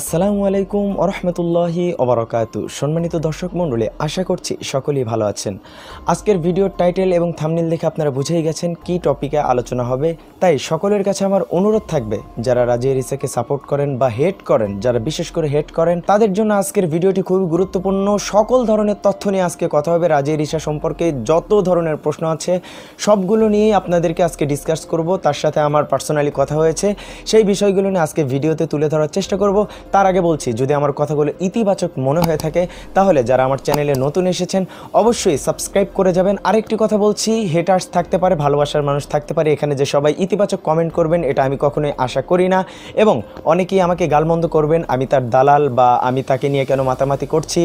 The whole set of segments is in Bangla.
আসসালামু আলাইকুম আরহামতুল্লাহি অবরাকাতু সম্মানিত দর্শক মণ্ডলী আশা করছি সকলেই ভালো আছেন আজকের ভিডিওর টাইটেল এবং থামনিল দেখে আপনারা বুঝেই গেছেন কি টপিকে আলোচনা হবে তাই সকলের কাছে আমার অনুরোধ থাকবে যারা রাজিয়া রিসাকে সাপোর্ট করেন বা হেড করেন যারা বিশেষ করে হেড করেন তাদের জন্য আজকের ভিডিওটি খুবই গুরুত্বপূর্ণ সকল ধরনের তথ্য নিয়ে আজকে কথা হবে রাজিয়া রিসা সম্পর্কে যত ধরনের প্রশ্ন আছে সবগুলো নিয়েই আপনাদেরকে আজকে ডিসকাস করব তার সাথে আমার পার্সোনালি কথা হয়েছে সেই বিষয়গুলো নিয়ে আজকে ভিডিওতে তুলে ধরার চেষ্টা করব তার আগে বলছি যদি আমার কথাগুলো ইতিবাচক মনে হয়ে থাকে তাহলে যারা আমার চ্যানেলে নতুন এসেছেন অবশ্যই সাবস্ক্রাইব করে যাবেন আরেকটি কথা বলছি হেটার্স থাকতে পারে ভালোবাসার মানুষ থাকতে পারে এখানে যে সবাই ইতিবাচক কমেন্ট করবেন এটা আমি কখনোই আশা করি না এবং অনেকেই আমাকে গালমন্দ করবেন আমি তার দালাল বা আমি তাকে নিয়ে কেন মাতামাতি করছি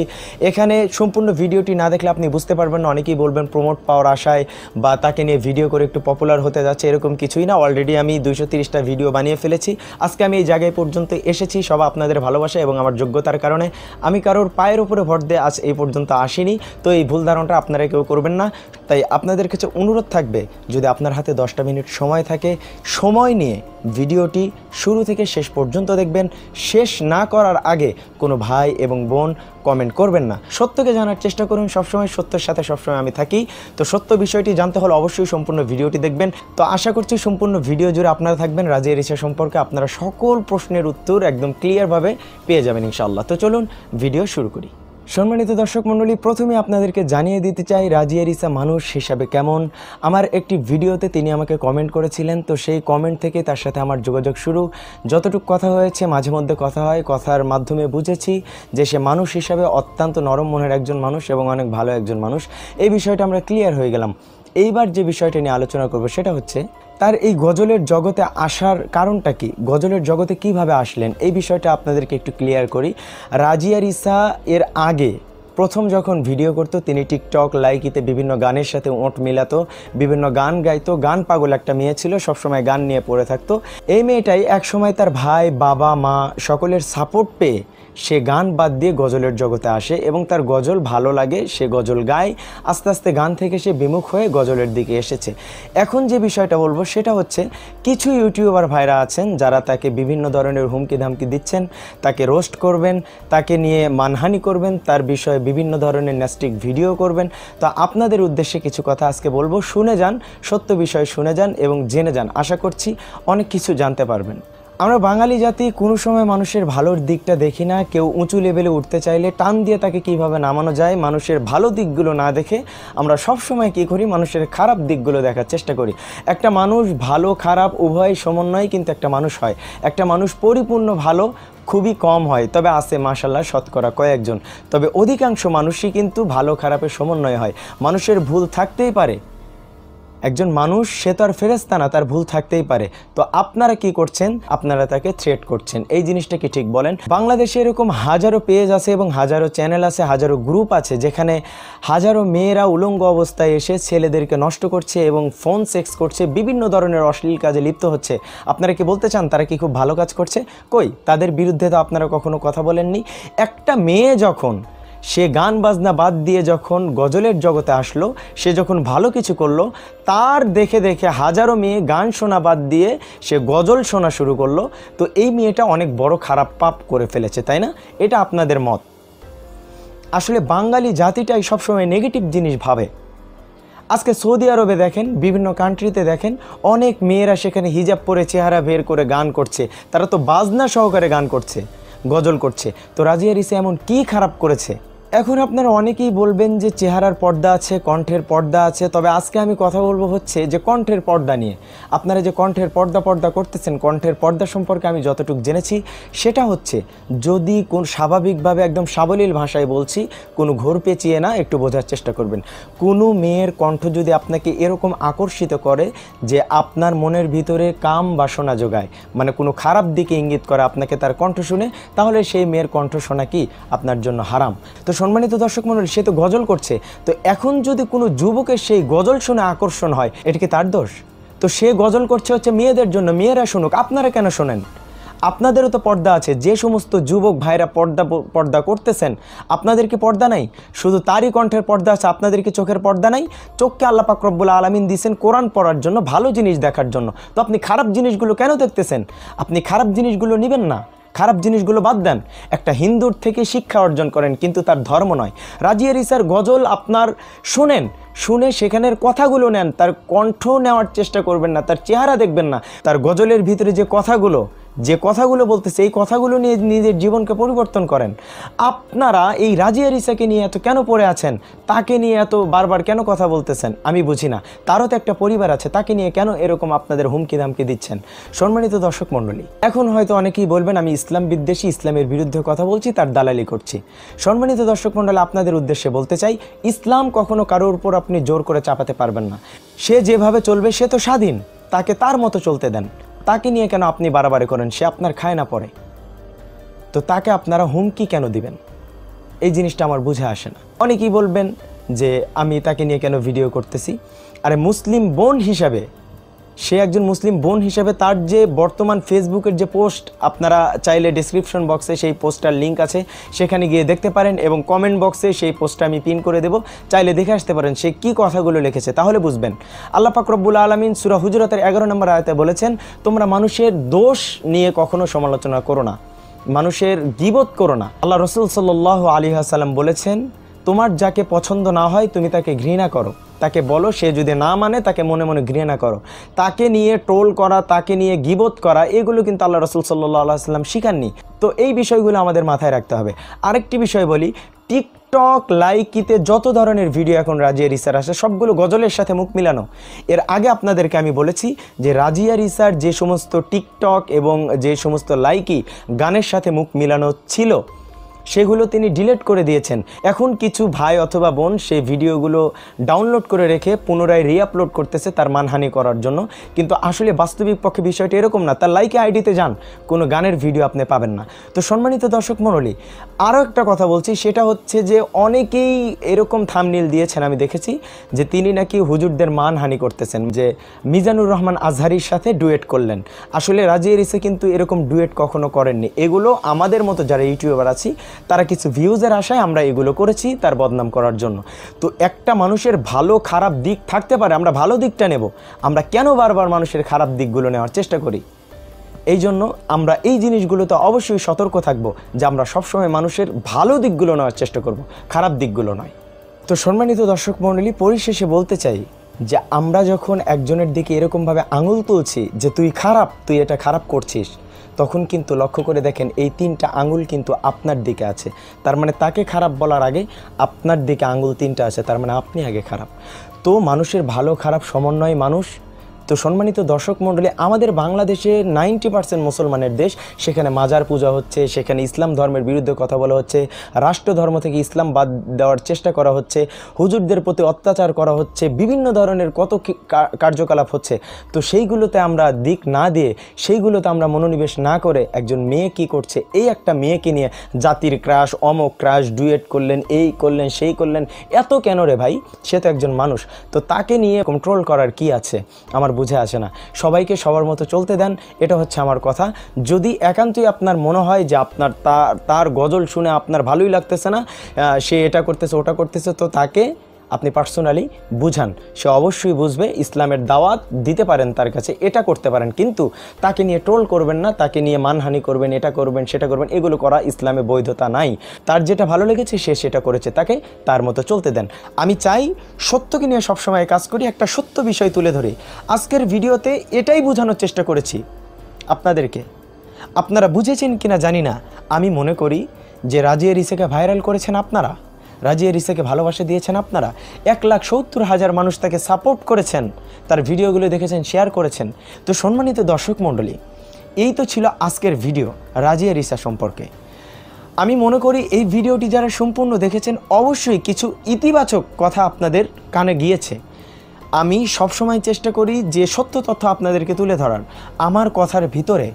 এখানে সম্পূর্ণ ভিডিওটি না দেখলে আপনি বুঝতে পারবেন না অনেকেই বলবেন প্রমোট পাওয়ার আশায় বা তাকে নিয়ে ভিডিও করে একটু পপুলার হতে যাচ্ছে এরকম কিছুই না অলরেডি আমি দুইশো তিরিশটা ভিডিও বানিয়ে ফেলেছি আজকে আমি এই জায়গায় পর্যন্ত এসেছি সব আপনার আপনাদের ভালোবাসা এবং আমার যোগ্যতার কারণে আমি কারোর পায়ের উপরে ভর দিয়ে আজ এই পর্যন্ত আসিনি তো এই ভুল ধারণাটা আপনারা কেউ করবেন না তাই আপনাদের কাছে অনুরোধ থাকবে যদি আপনার হাতে দশটা মিনিট সময় থাকে সময় নিয়ে ভিডিওটি শুরু থেকে শেষ পর্যন্ত দেখবেন শেষ না করার আগে কোনো ভাই এবং বোন কমেন্ট করবেন না সত্যকে জানার চেষ্টা করুন সবসময় সত্যের সাথে সবসময় আমি থাকি তো সত্য বিষয়টি জানতে হলে অবশ্যই সম্পূর্ণ ভিডিওটি দেখবেন তো আশা করছি সম্পূর্ণ ভিডিও জুড়ে আপনারা থাকবেন রাজিয়া রিসা সম্পর্কে আপনারা সকল প্রশ্নের উত্তর একদম ক্লিয়ারভাবে পেয়ে যাবেন ইনশাআল্লাহ তো চলুন ভিডিও শুরু করি সম্মানিত দর্শক মণ্ডলী প্রথমে আপনাদেরকে জানিয়ে দিতে চাই রাজিয়া রিসা মানুষ হিসাবে কেমন আমার একটি ভিডিওতে তিনি আমাকে কমেন্ট করেছিলেন তো সেই কমেন্ট থেকে তার সাথে আমার যোগাযোগ শুরু যতটুকু কথা হয়েছে মাঝে মধ্যে কথা হয় কথার মাধ্যমে বুঝেছি যে সে মানুষ হিসাবে অত্যন্ত নরম মনের একজন মানুষ এবং অনেক ভালো একজন মানুষ এই বিষয়টা আমরা ক্লিয়ার হয়ে গেলাম এইবার যে বিষয়টা নিয়ে আলোচনা করব সেটা হচ্ছে তার এই গজলের জগতে আসার কারণটা কি গজলের জগতে কিভাবে আসলেন এই বিষয়টা আপনাদেরকে একটু ক্লিয়ার করি রাজিয়া রিসা এর আগে প্রথম যখন ভিডিও করতো তিনি টিকটক লাইকিতে বিভিন্ন গানের সাথে ওঁট মিলাতো বিভিন্ন গান গাইতো গান পাগল একটা মেয়ে ছিল সবসময় গান নিয়ে পড়ে থাকতো এই মেয়েটাই একসময় তার ভাই বাবা মা সকলের সাপোর্ট পেয়ে সে গান বাদ দিয়ে গজলের জগতে আসে এবং তার গজল ভালো লাগে সে গজল গায় আস্তে আস্তে গান থেকে সে বিমুখ হয়ে গজলের দিকে এসেছে এখন যে বিষয়টা বলবো সেটা হচ্ছে কিছু ইউটিউবার ভাইরা আছেন যারা তাকে বিভিন্ন ধরনের হুমকি ধামকি দিচ্ছেন তাকে রোস্ট করবেন তাকে নিয়ে মানহানি করবেন তার বিষয়ে বিভিন্ন ধরনের ন্যাস্টিক ভিডিও করবেন তা আপনাদের উদ্দেশ্যে কিছু কথা আজকে বলবো শুনে যান সত্য বিষয় শুনে যান এবং জেনে যান আশা করছি অনেক কিছু জানতে পারবেন আমরা বাঙালি জাতি কোনো সময় মানুষের ভালোর দিকটা দেখি না কেউ উঁচু লেভেলে উঠতে চাইলে টান দিয়ে তাকে কীভাবে নামানো যায় মানুষের ভালো দিকগুলো না দেখে আমরা সব সময় কী করি মানুষের খারাপ দিকগুলো দেখার চেষ্টা করি একটা মানুষ ভালো খারাপ উভয় সমন্বয় কিন্তু একটা মানুষ হয় একটা মানুষ পরিপূর্ণ ভালো খুবই কম হয় তবে আছে মাসাল্লাহ শতকরা কয়েকজন তবে অধিকাংশ মানুষই কিন্তু ভালো খারাপের সমন্বয় হয় মানুষের ভুল থাকতেই পারে একজন মানুষ সে তো আর ফেরেস্তা না তার ভুল থাকতেই পারে তো আপনারা কি করছেন আপনারা তাকে থ্রেট করছেন এই জিনিসটা কি ঠিক বলেন বাংলাদেশে এরকম হাজারো পেজ আছে এবং হাজারো চ্যানেল আছে হাজারো গ্রুপ আছে যেখানে হাজারো মেয়েরা উলঙ্গ অবস্থায় এসে ছেলেদেরকে নষ্ট করছে এবং ফোন সেক্স করছে বিভিন্ন ধরনের অশ্লীল কাজে লিপ্ত হচ্ছে আপনারা কি বলতে চান তারা কি খুব ভালো কাজ করছে কই তাদের বিরুদ্ধে তো আপনারা কখনো কথা বলেননি একটা মেয়ে যখন সে গান বাজনা বাদ দিয়ে যখন গজলের জগতে আসলো সে যখন ভালো কিছু করলো তার দেখে দেখে হাজারো মেয়ে গান শোনা বাদ দিয়ে সে গজল শোনা শুরু করলো তো এই মেয়েটা অনেক বড় খারাপ পাপ করে ফেলেছে তাই না এটা আপনাদের মত আসলে বাঙালি জাতিটাই সবসময় নেগেটিভ জিনিস ভাবে আজকে সৌদি আরবে দেখেন বিভিন্ন কান্ট্রিতে দেখেন অনেক মেয়েরা সেখানে হিজাব পরে চেহারা বের করে গান করছে তারা তো বাজনা সহকারে গান করছে গজল করছে তো রাজিয়া রিসে এমন কি খারাপ করেছে এখন আপনারা অনেকেই বলবেন যে চেহারার পর্দা আছে কণ্ঠের পর্দা আছে তবে আজকে আমি কথা বলবো হচ্ছে যে কণ্ঠের পর্দা নিয়ে আপনারা যে কণ্ঠের পর্দা পর্দা করতেছেন কণ্ঠের পর্দা সম্পর্কে আমি যতটুক জেনেছি সেটা হচ্ছে যদি কোন স্বাভাবিকভাবে একদম সাবলীল ভাষায় বলছি কোনো ঘোর পেঁচিয়ে না একটু বোঝার চেষ্টা করবেন কোনো মেয়ের কণ্ঠ যদি আপনাকে এরকম আকর্ষিত করে যে আপনার মনের ভিতরে কাম বাসনা যোগায় মানে কোনো খারাপ দিকে ইঙ্গিত করে আপনাকে তার কণ্ঠ শুনে তাহলে সেই মেয়ের কণ্ঠ শোনা কি আপনার জন্য হারাম তো সম্মানিত দর্শক মন্ডলী সে তো গজল করছে তো এখন যদি কোনো যুবকের সেই গজল শুনে আকর্ষণ হয় এটা কি তার দোষ তো সে গজল করছে হচ্ছে মেয়েদের জন্য মেয়েরা শুনুক আপনারা কেন শোনেন আপনাদেরও তো পর্দা আছে যে সমস্ত যুবক ভাইরা পর্দা পর্দা করতেছেন আপনাদের কি পর্দা নাই শুধু তারই কণ্ঠের পর্দা আছে আপনাদের কি চোখের পর্দা নাই চোখকে আল্লাহ পাকরব্বুল আলমিন দিয়েছেন কোরআন পড়ার জন্য ভালো জিনিস দেখার জন্য তো আপনি খারাপ জিনিসগুলো কেন দেখতেছেন আপনি খারাপ জিনিসগুলো নেবেন না খারাপ জিনিসগুলো বাদ দেন একটা হিন্দুর থেকে শিক্ষা অর্জন করেন কিন্তু তার ধর্ম নয় রাজিয়া রিসার গজল আপনার শোনেন শুনে সেখানের কথাগুলো নেন তার কণ্ঠ নেওয়ার চেষ্টা করবেন না তার চেহারা দেখবেন না তার গজলের ভিতরে যে কথাগুলো যে কথাগুলো বলতেছে এই কথাগুলো নিয়ে নিজের জীবনকে পরিবর্তন করেন আপনারা এই রাজিয়া রিসাকে নিয়ে এত কেন পড়ে আছেন তাকে নিয়ে এত বারবার কেন কথা বলতেছেন আমি বুঝি না তারও তো একটা পরিবার আছে তাকে নিয়ে কেন এরকম আপনাদের হুমকি ধামকি দিচ্ছেন সম্মানিত দর্শক মণ্ডলী এখন হয়তো অনেকেই বলবেন আমি ইসলাম বিদ্বেষী ইসলামের বিরুদ্ধে কথা বলছি তার দালালি করছি সম্মানিত দর্শক মণ্ডলী আপনাদের উদ্দেশ্যে বলতে চাই ইসলাম কখনো কারোর উপর আপনি জোর করে চাপাতে পারবেন না সে যেভাবে চলবে সে তো স্বাধীন তাকে তার মতো চলতে দেন তাকে নিয়ে কেন আপনি বাড়াবাড়ি করেন সে আপনার খায় না পড়ে তো তাকে আপনারা হুমকি কেন দিবেন এই জিনিসটা আমার বুঝে আসে না অনেকেই বলবেন যে আমি তাকে নিয়ে কেন ভিডিও করতেছি আরে মুসলিম বোন হিসাবে সে একজন মুসলিম বোন হিসেবে তার যে বর্তমান ফেসবুকের যে পোস্ট আপনারা চাইলে ডিসক্রিপশন বক্সে সেই পোস্টটার লিঙ্ক আছে সেখানে গিয়ে দেখতে পারেন এবং কমেন্ট বক্সে সেই পোস্টটা আমি পিন করে দেব চাইলে দেখে আসতে পারেন সে কি কথাগুলো লিখেছে তাহলে বুঝবেন আল্লাহ ফাকরবুল আলমিন সুরা হুজরতের এগারো নম্বর আয়তে বলেছেন তোমরা মানুষের দোষ নিয়ে কখনো সমালোচনা করো না মানুষের গিবত করো না আল্লাহ রসুল সাল্লাহ আলী হাসালাম বলেছেন তোমার যাকে পছন্দ না হয় তুমি তাকে ঘৃণা করো তাকে বলো সে যদি না মানে তাকে মনে মনে ঘৃণা করো তাকে নিয়ে ট্রোল করা তাকে নিয়ে গিবত করা এগুলো কিন্তু আল্লাহ রসুল সাল্লাহ সাল্লাম শিখাননি তো এই বিষয়গুলো আমাদের মাথায় রাখতে হবে আরেকটি বিষয় বলি টিকটক লাইকিতে যত ধরনের ভিডিও এখন রাজিয়া রিসার আসে সবগুলো গজলের সাথে মুখ মিলানো এর আগে আপনাদেরকে আমি বলেছি যে রাজিয়া রিসার যে সমস্ত টিকটক এবং যে সমস্ত লাইকি গানের সাথে মুখ মিলানো ছিল সেগুলো তিনি ডিলেট করে দিয়েছেন এখন কিছু ভাই অথবা বোন সেই ভিডিওগুলো ডাউনলোড করে রেখে পুনরায় রিআপলোড করতেছে তার মানহানি করার জন্য কিন্তু আসলে বাস্তবিক পক্ষে বিষয়টি এরকম না তার লাইকে আইডিতে যান কোনো গানের ভিডিও আপনি পাবেন না তো সম্মানিত দর্শক মণ্ডলী আরও একটা কথা বলছি সেটা হচ্ছে যে অনেকেই এরকম থামনিল দিয়েছেন আমি দেখেছি যে তিনি নাকি হুজুরদের মানহানি করতেছেন যে মিজানুর রহমান আজহারির সাথে ডুয়েট করলেন আসলে রাজিয়া রিসে কিন্তু এরকম ডুয়েট কখনো করেননি এগুলো আমাদের মতো যারা ইউটিউবার আছি তারা কিছু ভিউজের আশায় আমরা এগুলো করেছি তার বদনাম করার জন্য তো একটা মানুষের ভালো খারাপ দিক থাকতে পারে আমরা ভালো দিকটা নেব আমরা কেন বারবার মানুষের খারাপ দিকগুলো নেওয়ার চেষ্টা করি এই জন্য আমরা এই জিনিসগুলোতে অবশ্যই সতর্ক থাকব যে আমরা সবসময় মানুষের ভালো দিকগুলো নেওয়ার চেষ্টা করব খারাপ দিকগুলো নয় তো সম্মানিত দর্শক মণ্ডলী পরিশেষে বলতে চাই যে আমরা যখন একজনের দিকে এরকমভাবে আঙুল তুলছি যে তুই খারাপ তুই এটা খারাপ করছিস তখন কিন্তু লক্ষ্য করে দেখেন এই তিনটা আঙুল কিন্তু আপনার দিকে আছে তার মানে তাকে খারাপ বলার আগে আপনার দিকে আঙুল তিনটা আছে তার মানে আপনি আগে খারাপ তো মানুষের ভালো খারাপ সমন্বয় মানুষ তো সম্মানিত দর্শক মণ্ডলী আমাদের বাংলাদেশে নাইনটি পার্সেন্ট মুসলমানের দেশ সেখানে মাজার পূজা হচ্ছে সেখানে ইসলাম ধর্মের বিরুদ্ধে কথা বলা হচ্ছে রাষ্ট্র ধর্ম থেকে ইসলাম বাদ দেওয়ার চেষ্টা করা হচ্ছে হুজুরদের প্রতি অত্যাচার করা হচ্ছে বিভিন্ন ধরনের কত কার্যকলাপ হচ্ছে তো সেইগুলোতে আমরা দিক না দিয়ে সেইগুলোতে আমরা মনোনিবেশ না করে একজন মেয়ে কি করছে এই একটা মেয়েকে নিয়ে জাতির ক্রাশ অমক ক্রাশ ডুয়েট করলেন এই করলেন সেই করলেন এত কেন রে ভাই সে তো একজন মানুষ তো তাকে নিয়ে কন্ট্রোল করার কি আছে আমার বুঝে আসে না সবাইকে সবার মতো চলতে দেন এটা হচ্ছে আমার কথা যদি একান্তই আপনার মনে হয় যে আপনার তার তার গজল শুনে আপনার ভালোই লাগতেছে না সে এটা করতেছে ওটা করতেছে তো তাকে আপনি পার্সোনালি বুঝান সে অবশ্যই বুঝবে ইসলামের দাওয়াত দিতে পারেন তার কাছে এটা করতে পারেন কিন্তু তাকে নিয়ে ট্রোল করবেন না তাকে নিয়ে মানহানি করবেন এটা করবেন সেটা করবেন এগুলো করা ইসলামে বৈধতা নাই তার যেটা ভালো লেগেছে সে সেটা করেছে তাকে তার মতো চলতে দেন আমি চাই সত্যকে নিয়ে সবসময় কাজ করি একটা সত্য বিষয় তুলে ধরি আজকের ভিডিওতে এটাই বোঝানোর চেষ্টা করেছি আপনাদেরকে আপনারা বুঝেছেন কিনা জানি না আমি মনে করি যে রাজিয়া রিসেকে ভাইরাল করেছেন আপনারা রাজিয়া রিসাকে ভালোবাসা দিয়েছেন আপনারা এক লাখ সত্তর হাজার মানুষ তাকে সাপোর্ট করেছেন তার ভিডিওগুলো দেখেছেন শেয়ার করেছেন তো সম্মানিত দর্শক মণ্ডলী এই তো ছিল আজকের ভিডিও রাজিয়া রিসা সম্পর্কে আমি মনে করি এই ভিডিওটি যারা সম্পূর্ণ দেখেছেন অবশ্যই কিছু ইতিবাচক কথা আপনাদের কানে গিয়েছে আমি সবসময় চেষ্টা করি যে সত্য তথ্য আপনাদেরকে তুলে ধরার আমার কথার ভিতরে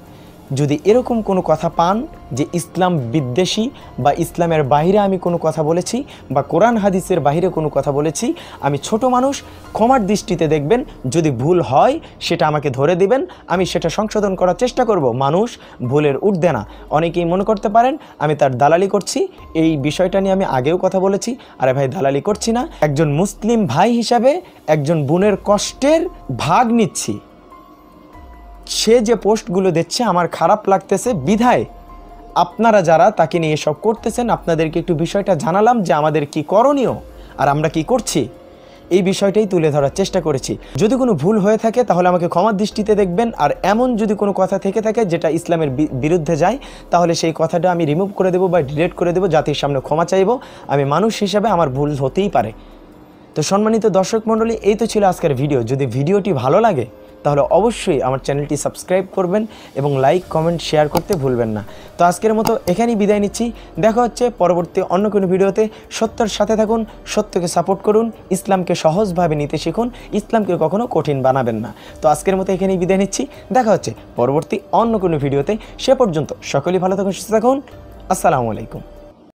যদি এরকম কোনো কথা পান যে ইসলাম বিদ্বেষী বা ইসলামের বাহিরে আমি কোনো কথা বলেছি বা কোরআন হাদিসের বাহিরে কোনো কথা বলেছি আমি ছোট মানুষ ক্ষমার দৃষ্টিতে দেখবেন যদি ভুল হয় সেটা আমাকে ধরে দিবেন আমি সেটা সংশোধন করার চেষ্টা করব মানুষ ভুলের উঠবে না অনেকেই মনে করতে পারেন আমি তার দালালি করছি এই বিষয়টা নিয়ে আমি আগেও কথা বলেছি আরে ভাই দালালি করছি না একজন মুসলিম ভাই হিসাবে একজন বোনের কষ্টের ভাগ নিচ্ছি সে যে পোস্টগুলো দিচ্ছে আমার খারাপ লাগতেছে বিধায় আপনারা যারা তাকে নিয়ে সব করতেছেন আপনাদেরকে একটু বিষয়টা জানালাম যে আমাদের কি করণীয় আর আমরা কি করছি এই বিষয়টাই তুলে ধরার চেষ্টা করেছি যদি কোনো ভুল হয়ে থাকে তাহলে আমাকে ক্ষমার দৃষ্টিতে দেখবেন আর এমন যদি কোনো কথা থেকে থাকে যেটা ইসলামের বিরুদ্ধে যায় তাহলে সেই কথাটা আমি রিমুভ করে দেবো বা ডিলেট করে দেবো জাতির সামনে ক্ষমা চাইব আমি মানুষ হিসাবে আমার ভুল হতেই পারে তো সম্মানিত দর্শক মণ্ডলী এই তো ছিল আজকের ভিডিও যদি ভিডিওটি ভালো লাগে তাহলে অবশ্যই আমার চ্যানেলটি সাবস্ক্রাইব করবেন এবং লাইক কমেন্ট শেয়ার করতে ভুলবেন না তো আজকের মতো এখানেই বিদায় নিচ্ছি দেখা হচ্ছে পরবর্তী অন্য কোনো ভিডিওতে সত্যর সাথে থাকুন সত্যকে সাপোর্ট করুন ইসলামকে সহজভাবে নিতে শিখুন ইসলামকে কখনো কঠিন বানাবেন না তো আজকের মতো এখানেই বিদায় নিচ্ছি দেখা হচ্ছে পরবর্তী অন্য কোনো ভিডিওতে সে পর্যন্ত সকলেই ভালো থাকুন সুস্থ থাকুন আসসালামু আলাইকুম